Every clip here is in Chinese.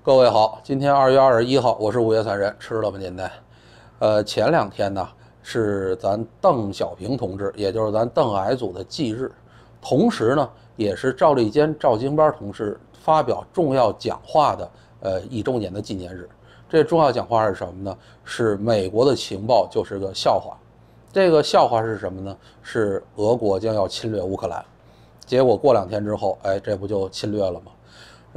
各位好，今天二月二十一号，我是五月三人，吃了吗您呢？呃，前两天呢是咱邓小平同志，也就是咱邓艾组的忌日，同时呢也是赵立坚、赵京班同志发表重要讲话的呃一周年的纪念日。这重要讲话是什么呢？是美国的情报就是个笑话，这个笑话是什么呢？是俄国将要侵略乌克兰，结果过两天之后，哎，这不就侵略了吗？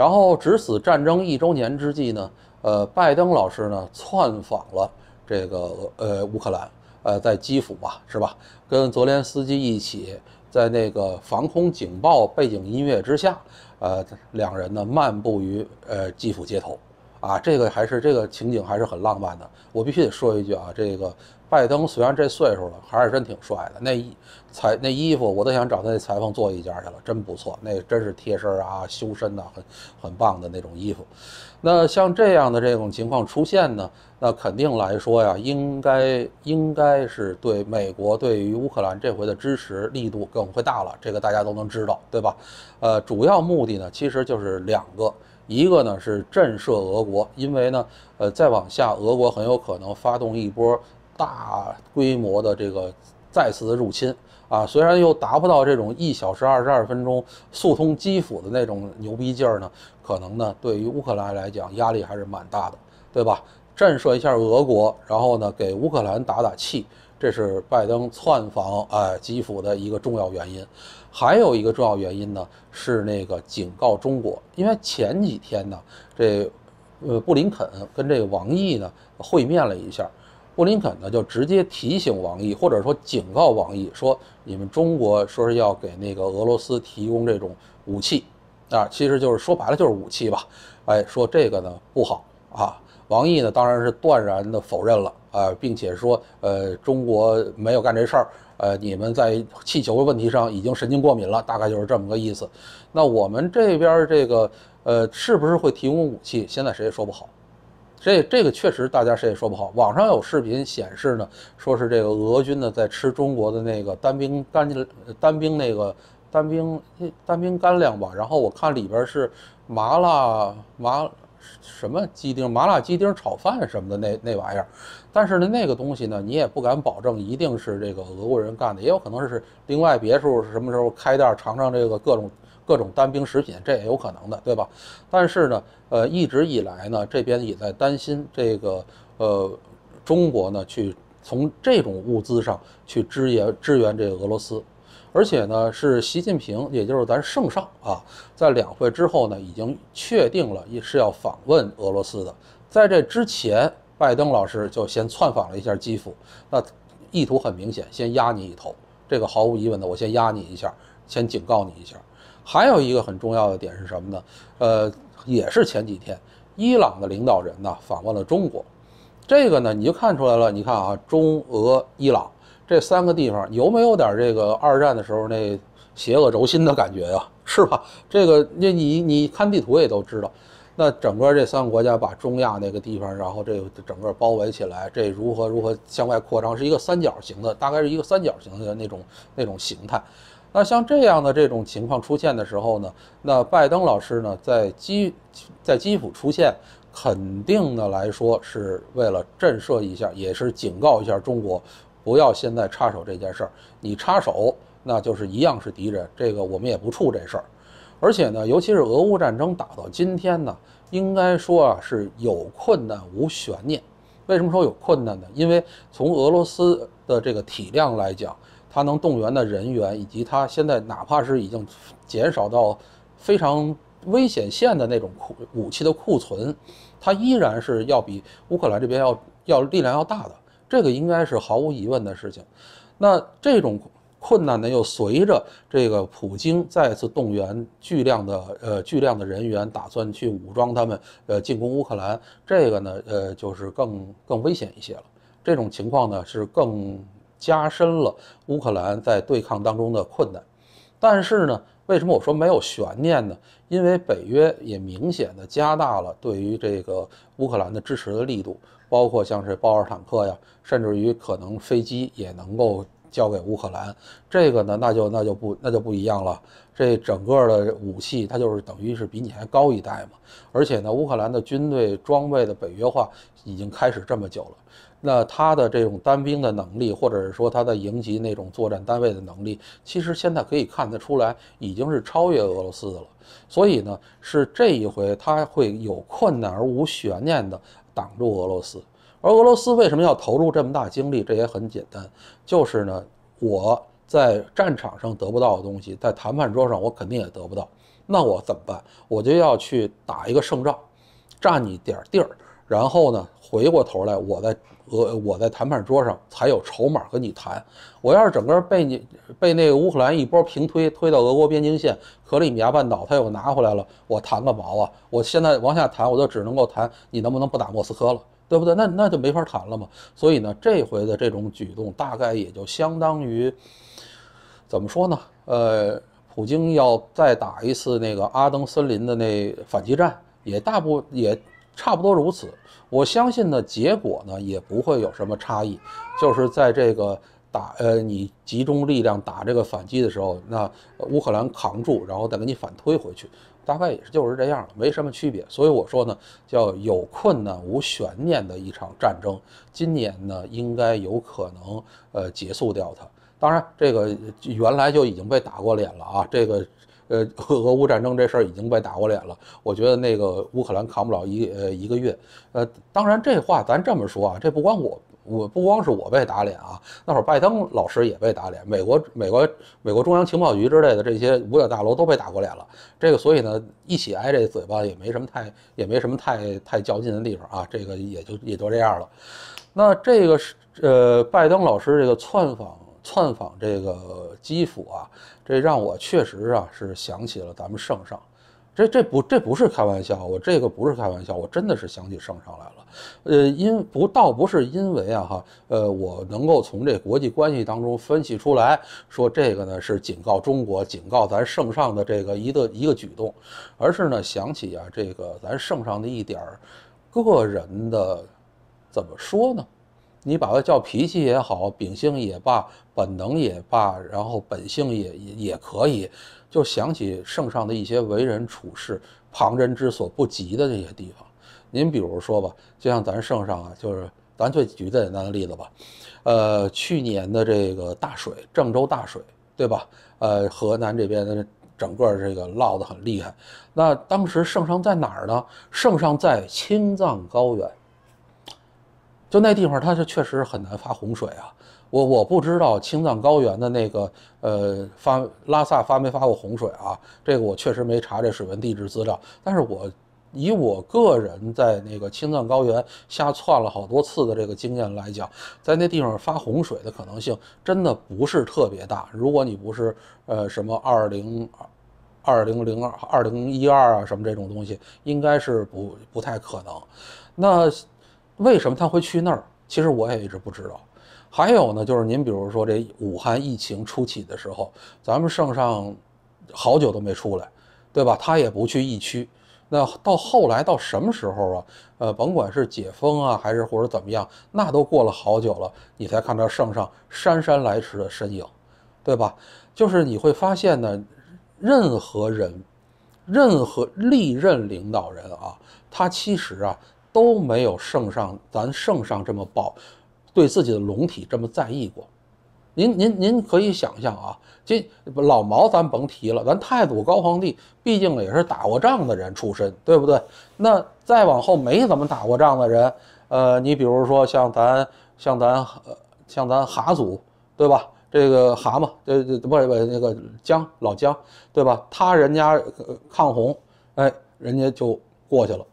然后，值此战争一周年之际呢，呃，拜登老师呢窜访了这个呃乌克兰，呃，在基辅吧，是吧？跟泽连斯基一起，在那个防空警报背景音乐之下，呃，两人呢漫步于呃基辅街头。啊，这个还是这个情景还是很浪漫的。我必须得说一句啊，这个拜登虽然这岁数了，还是真挺帅的。那裁那衣服，我都想找他那裁缝做一件去了，真不错。那真是贴身啊，修身的，很很棒的那种衣服。那像这样的这种情况出现呢，那肯定来说呀，应该应该是对美国对于乌克兰这回的支持力度更会大了，这个大家都能知道，对吧？呃，主要目的呢，其实就是两个。一个呢是震慑俄国，因为呢，呃，再往下，俄国很有可能发动一波大规模的这个再次的入侵啊，虽然又达不到这种一小时二十二分钟速通基辅的那种牛逼劲儿呢，可能呢对于乌克兰来讲压力还是蛮大的，对吧？震慑一下俄国，然后呢给乌克兰打打气。这是拜登窜访哎基辅的一个重要原因，还有一个重要原因呢是那个警告中国，因为前几天呢这，呃布林肯跟这个王毅呢会面了一下，布林肯呢就直接提醒王毅，或者说警告王毅说你们中国说是要给那个俄罗斯提供这种武器，啊其实就是说白了就是武器吧，哎说这个呢不好啊，王毅呢当然是断然的否认了。啊，并且说，呃，中国没有干这事儿，呃，你们在气球的问题上已经神经过敏了，大概就是这么个意思。那我们这边这个，呃，是不是会提供武器？现在谁也说不好。这这个确实大家谁也说不好。网上有视频显示呢，说是这个俄军呢在吃中国的那个单兵干单兵那个单兵单兵干粮吧，然后我看里边是麻辣麻。什么鸡丁、麻辣鸡丁炒饭什么的，那那玩意儿。但是呢，那个东西呢，你也不敢保证一定是这个俄国人干的，也有可能是另外别处什么时候开袋尝尝这个各种各种单兵食品，这也有可能的，对吧？但是呢，呃，一直以来呢，这边也在担心这个呃，中国呢去从这种物资上去支援支援这个俄罗斯。而且呢，是习近平，也就是咱圣上啊，在两会之后呢，已经确定了也是要访问俄罗斯的。在这之前，拜登老师就先窜访了一下基辅，那意图很明显，先压你一头。这个毫无疑问的，我先压你一下，先警告你一下。还有一个很重要的点是什么呢？呃，也是前几天，伊朗的领导人呢访问了中国，这个呢你就看出来了。你看啊，中俄伊朗。这三个地方有没有点这个二战的时候那邪恶轴心的感觉呀？是吧？这个，那你你看地图也都知道，那整个这三个国家把中亚那个地方，然后这整个包围起来，这如何如何向外扩张，是一个三角形的，大概是一个三角形的那种那种形态。那像这样的这种情况出现的时候呢，那拜登老师呢在基在基辅出现，肯定的来说是为了震慑一下，也是警告一下中国。不要现在插手这件事儿，你插手那就是一样是敌人。这个我们也不怵这事儿。而且呢，尤其是俄乌战争打到今天呢，应该说啊是有困难无悬念。为什么说有困难呢？因为从俄罗斯的这个体量来讲，它能动员的人员以及它现在哪怕是已经减少到非常危险线的那种库武器的库存，它依然是要比乌克兰这边要要力量要大的。这个应该是毫无疑问的事情，那这种困难呢，又随着这个普京再次动员巨量的呃巨量的人员，打算去武装他们，呃，进攻乌克兰，这个呢，呃，就是更更危险一些了。这种情况呢，是更加深了乌克兰在对抗当中的困难，但是呢。为什么我说没有悬念呢？因为北约也明显的加大了对于这个乌克兰的支持的力度，包括像是豹二坦克呀，甚至于可能飞机也能够交给乌克兰。这个呢，那就那就不那就不一样了。这整个的武器，它就是等于是比你还高一代嘛。而且呢，乌克兰的军队装备的北约化已经开始这么久了。那他的这种单兵的能力，或者是说他的营级那种作战单位的能力，其实现在可以看得出来，已经是超越俄罗斯的了。所以呢，是这一回他会有困难而无悬念的挡住俄罗斯。而俄罗斯为什么要投入这么大精力？这也很简单，就是呢，我在战场上得不到的东西，在谈判桌上我肯定也得不到。那我怎么办？我就要去打一个胜仗，占你点地儿，然后呢，回过头来我再。俄我在谈判桌上才有筹码和你谈。我要是整个被你被那个乌克兰一波平推推到俄国边境线，克里米亚半岛他又拿回来了，我谈个毛啊！我现在往下谈，我就只能够谈你能不能不打莫斯科了，对不对？那那就没法谈了嘛。所以呢，这回的这种举动大概也就相当于，怎么说呢？呃，普京要再打一次那个阿登森林的那反击战，也大不也。差不多如此，我相信呢，结果呢也不会有什么差异，就是在这个打呃，你集中力量打这个反击的时候，那乌克兰扛住，然后再给你反推回去，大概也是就是这样，没什么区别。所以我说呢，叫有困难无悬念的一场战争，今年呢应该有可能呃结束掉它。当然，这个原来就已经被打过脸了啊，这个。呃，俄乌战争这事儿已经被打过脸了。我觉得那个乌克兰扛不了一呃一个月。呃，当然这话咱这么说啊，这不光我，我不光是我被打脸啊。那会儿拜登老师也被打脸，美国美国美国中央情报局之类的这些五角大楼都被打过脸了。这个所以呢，一起挨这嘴巴也没什么太也没什么太太较劲的地方啊。这个也就也就这样了。那这个是呃，拜登老师这个窜访。窜访这个基辅啊，这让我确实啊是想起了咱们圣上，这这不这不是开玩笑，我这个不是开玩笑，我真的是想起圣上来了。呃，因不倒不是因为啊哈，呃，我能够从这国际关系当中分析出来，说这个呢是警告中国，警告咱圣上的这个一个一个举动，而是呢想起啊这个咱圣上的一点儿个人的，怎么说呢？你把它叫脾气也好，秉性也罢，本能也罢，然后本性也也也可以，就想起圣上的一些为人处事，旁人之所不及的这些地方。您比如说吧，就像咱圣上啊，就是咱就举个简单的例子吧，呃，去年的这个大水，郑州大水，对吧？呃，河南这边的整个这个涝得很厉害，那当时圣上在哪儿呢？圣上在青藏高原。就那地方，它是确实很难发洪水啊。我我不知道青藏高原的那个呃发拉萨发没发过洪水啊。这个我确实没查这水文地质资料，但是我以我个人在那个青藏高原瞎窜了好多次的这个经验来讲，在那地方发洪水的可能性真的不是特别大。如果你不是呃什么二零二零零二二零一二啊什么这种东西，应该是不不太可能。那。为什么他会去那儿？其实我也一直不知道。还有呢，就是您比如说这武汉疫情初期的时候，咱们圣上好久都没出来，对吧？他也不去疫区。那到后来到什么时候啊？呃，甭管是解封啊，还是或者怎么样，那都过了好久了，你才看到圣上姗姗来迟的身影，对吧？就是你会发现呢，任何人，任何历任领导人啊，他其实啊。都没有圣上咱圣上这么暴，对自己的龙体这么在意过。您您您可以想象啊，今老毛咱甭提了，咱太祖高皇帝毕竟也是打过仗的人出身，对不对？那再往后没怎么打过仗的人，呃，你比如说像咱像咱像咱哈祖，对吧？这个蛤蟆这这不不那个姜老姜，对吧？他人家抗洪，哎，人家就过去了。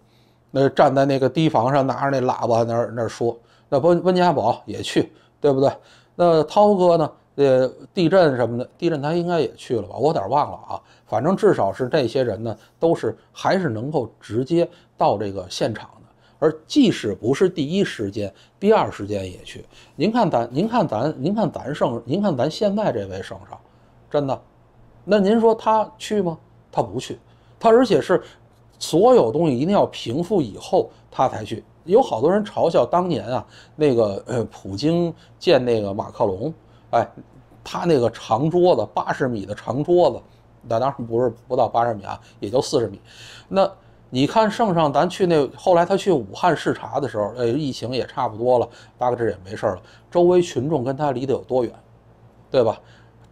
那站在那个堤防上，拿着那喇叭那儿那儿说，那温温家宝也去，对不对？那涛哥呢？呃，地震什么的，地震他应该也去了吧？我点儿忘了啊。反正至少是这些人呢，都是还是能够直接到这个现场的。而即使不是第一时间，第二时间也去。您看咱，您看咱，您看咱圣，您看咱现在这位圣上，真的，那您说他去吗？他不去，他而且是。所有东西一定要平复以后，他才去。有好多人嘲笑当年啊，那个呃，普京见那个马克龙，哎，他那个长桌子，八十米的长桌子，那当然不是不到八十米啊，也就四十米。那你看，圣上咱去那，后来他去武汉视察的时候，哎，疫情也差不多了，大概这也没事了。周围群众跟他离得有多远，对吧？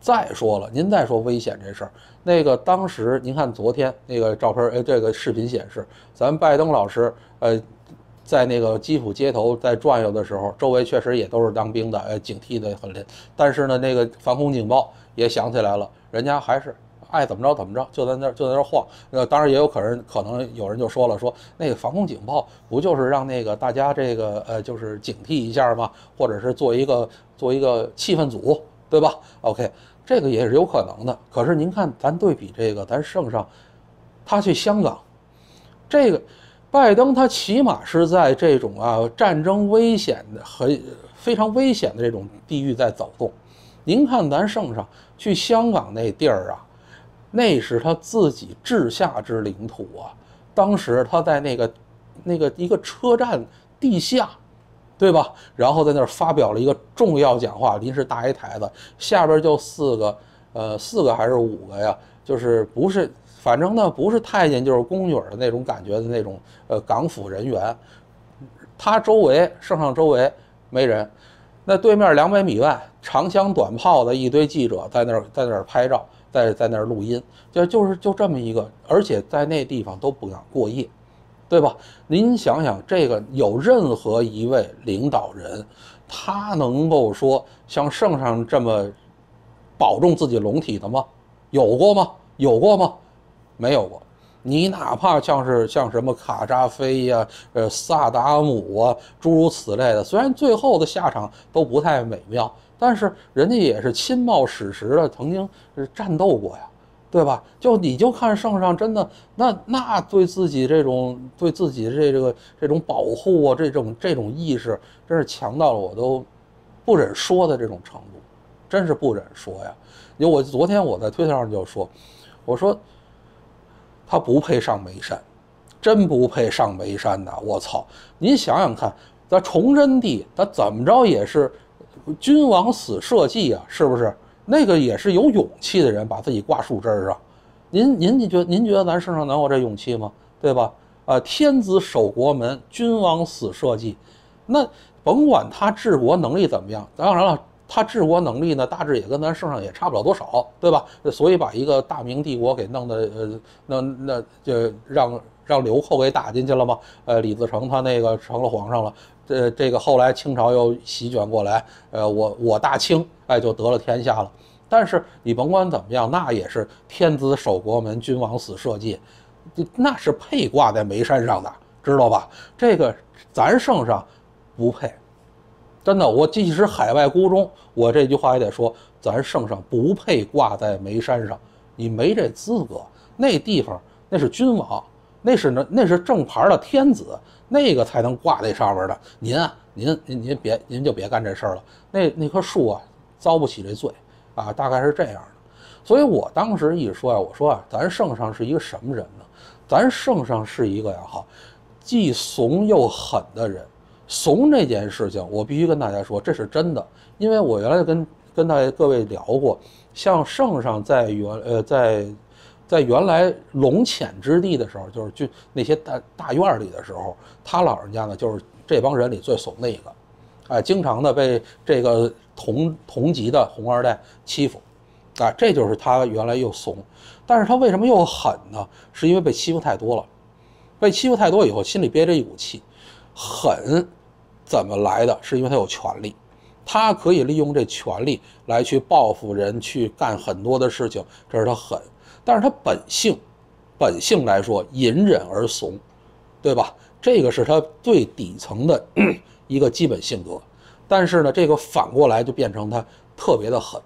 再说了，您再说危险这事儿，那个当时您看昨天那个照片呃，这个视频显示，咱拜登老师，呃，在那个基辅街头在转悠的时候，周围确实也都是当兵的，呃，警惕的很严。但是呢，那个防空警报也响起来了，人家还是爱怎么着怎么着，就在那儿就在那儿晃。呃，当然也有可能，可能有人就说了，说那个防空警报不就是让那个大家这个呃，就是警惕一下吗？或者是做一个做一个气氛组，对吧？OK。这个也是有可能的，可是您看，咱对比这个，咱圣上，他去香港，这个拜登他起码是在这种啊战争危险的、很非常危险的这种地域在走动。您看，咱圣上去香港那地儿啊，那是他自己治下之领土啊。当时他在那个那个一个车站地下。对吧？然后在那儿发表了一个重要讲话，临时搭一台子，下边就四个，呃，四个还是五个呀？就是不是，反正呢，不是太监就是宫女的那种感觉的那种，呃，港府人员。他周围，圣上周围没人，那对面两百米外，长枪短炮的一堆记者在那儿，在那儿拍照，在在那儿录音，就就是就这么一个，而且在那地方都不敢过夜。对吧？您想想，这个有任何一位领导人，他能够说像圣上这么保重自己龙体的吗？有过吗？有过吗？没有过。你哪怕像是像什么卡扎菲呀、呃萨达姆啊，诸如此类的，虽然最后的下场都不太美妙，但是人家也是亲冒矢石的，曾经是战斗过呀。对吧？就你就看圣上真的那那对自己这种对自己这个这种保护啊，这种这种意识真是强到了我都不忍说的这种程度，真是不忍说呀！因为我昨天我在推特上就说，我说他不配上眉山，真不配上眉山的，我操！您想想看，咱崇祯帝他怎么着也是君王死社稷啊，是不是？那个也是有勇气的人，把自己挂树枝儿您您您觉您觉得咱身上能有这勇气吗？对吧？啊，天子守国门，君王死社稷，那甭管他治国能力怎么样，当然了。他治国能力呢，大致也跟咱圣上也差不了多少，对吧？所以把一个大明帝国给弄得，呃，那那就让让刘寇给打进去了嘛。呃，李自成他那个成了皇上了，这这个后来清朝又席卷过来，呃，我我大清哎就得了天下了。但是你甭管怎么样，那也是天子守国门，君王死社稷，那是配挂在眉山上的，知道吧？这个咱圣上不配。真的，我即使海外孤忠，我这句话也得说，咱圣上不配挂在眉山上，你没这资格。那地方那是君王，那是那那是正牌的天子，那个才能挂在上面的。您啊，您您您别，您就别干这事儿了。那那棵树啊，遭不起这罪，啊，大概是这样的。所以我当时一说啊，我说啊，咱圣上是一个什么人呢？咱圣上是一个呀哈，既怂又狠的人。怂这件事情，我必须跟大家说，这是真的。因为我原来跟跟大家各位聊过，像圣上在原呃在，在原来龙潜之地的时候，就是就那些大大院里的时候，他老人家呢就是这帮人里最怂的一个，哎，经常的被这个同同级的红二代欺负，啊，这就是他原来又怂。但是他为什么又狠呢？是因为被欺负太多了，被欺负太多以后，心里憋着一股气，狠。怎么来的是因为他有权利，他可以利用这权利来去报复人，去干很多的事情，这是他狠。但是他本性，本性来说隐忍而怂，对吧？这个是他最底层的 一个基本性格。但是呢，这个反过来就变成他特别的狠，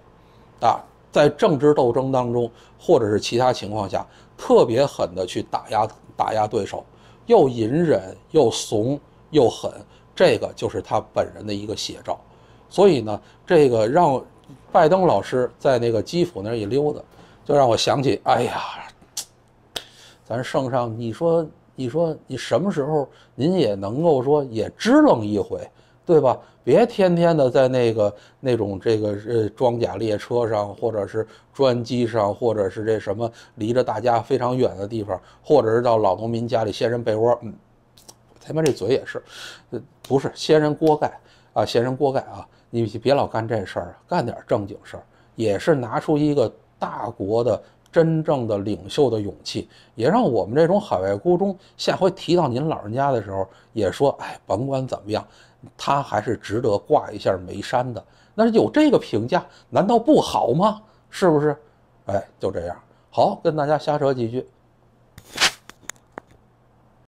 啊，在政治斗争当中，或者是其他情况下，特别狠的去打压打压对手，又隐忍又怂又狠。这个就是他本人的一个写照，所以呢，这个让拜登老师在那个基辅那一溜达，就让我想起，哎呀，咱圣上，你说，你说，你什么时候您也能够说也支棱一回，对吧？别天天的在那个那种这个呃装甲列车上，或者是专机上，或者是这什么离着大家非常远的地方，或者是到老农民家里先人被窝，嗯。他妈这嘴也是，呃，不是掀人锅盖啊，掀人锅盖啊！你别老干这事儿，干点正经事儿，也是拿出一个大国的真正的领袖的勇气，也让我们这种海外孤中下回提到您老人家的时候，也说，哎，甭管怎么样，他还是值得挂一下眉山的。那有这个评价，难道不好吗？是不是？哎，就这样。好，跟大家瞎扯几句。